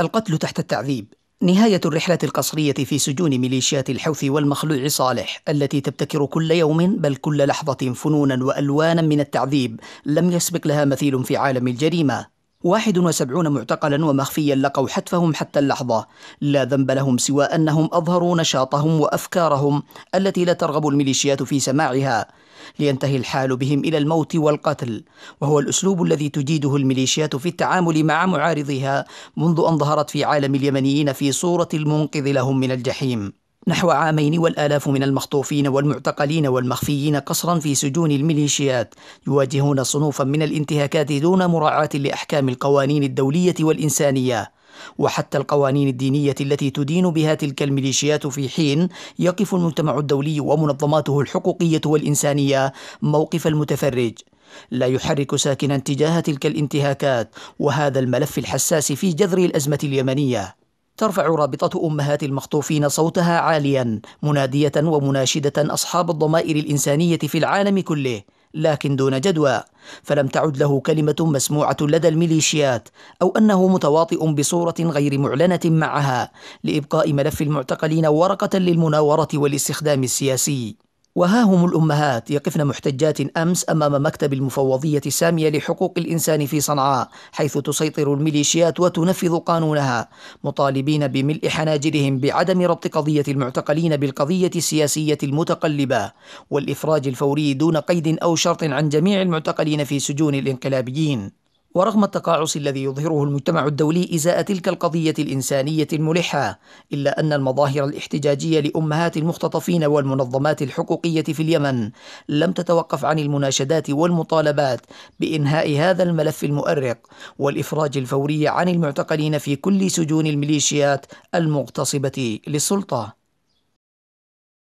القتل تحت التعذيب نهاية الرحلة القصرية في سجون ميليشيات الحوث والمخلوع صالح التي تبتكر كل يوم بل كل لحظة فنونا وألوانا من التعذيب لم يسبق لها مثيل في عالم الجريمة 71 معتقلا ومخفيا لقوا حتفهم حتى اللحظة لا ذنب لهم سوى أنهم أظهروا نشاطهم وأفكارهم التي لا ترغب الميليشيات في سماعها لينتهي الحال بهم الى الموت والقتل وهو الاسلوب الذي تجيده الميليشيات في التعامل مع معارضها منذ ان ظهرت في عالم اليمنيين في صوره المنقذ لهم من الجحيم نحو عامين والآلاف من المخطوفين والمعتقلين والمخفيين قصرا في سجون الميليشيات يواجهون صنوفا من الانتهاكات دون مراعاة لأحكام القوانين الدولية والإنسانية وحتى القوانين الدينية التي تدين بها تلك الميليشيات في حين يقف المجتمع الدولي ومنظماته الحقوقية والإنسانية موقف المتفرج لا يحرك ساكنا تجاه تلك الانتهاكات وهذا الملف الحساس في جذر الأزمة اليمنية ترفع رابطة أمهات المخطوفين صوتها عاليا منادية ومناشدة أصحاب الضمائر الإنسانية في العالم كله لكن دون جدوى فلم تعد له كلمة مسموعة لدى الميليشيات أو أنه متواطئ بصورة غير معلنة معها لإبقاء ملف المعتقلين ورقة للمناورة والاستخدام السياسي وها هم الأمهات يقفن محتجات أمس أمام مكتب المفوضية السامية لحقوق الإنسان في صنعاء حيث تسيطر الميليشيات وتنفذ قانونها مطالبين بملء حناجرهم بعدم ربط قضية المعتقلين بالقضية السياسية المتقلبة والإفراج الفوري دون قيد أو شرط عن جميع المعتقلين في سجون الانقلابيين ورغم التقاعس الذي يظهره المجتمع الدولي إزاء تلك القضية الإنسانية الملحة إلا أن المظاهر الاحتجاجية لأمهات المختطفين والمنظمات الحقوقية في اليمن لم تتوقف عن المناشدات والمطالبات بإنهاء هذا الملف المؤرق والإفراج الفوري عن المعتقلين في كل سجون الميليشيات المغتصبة للسلطة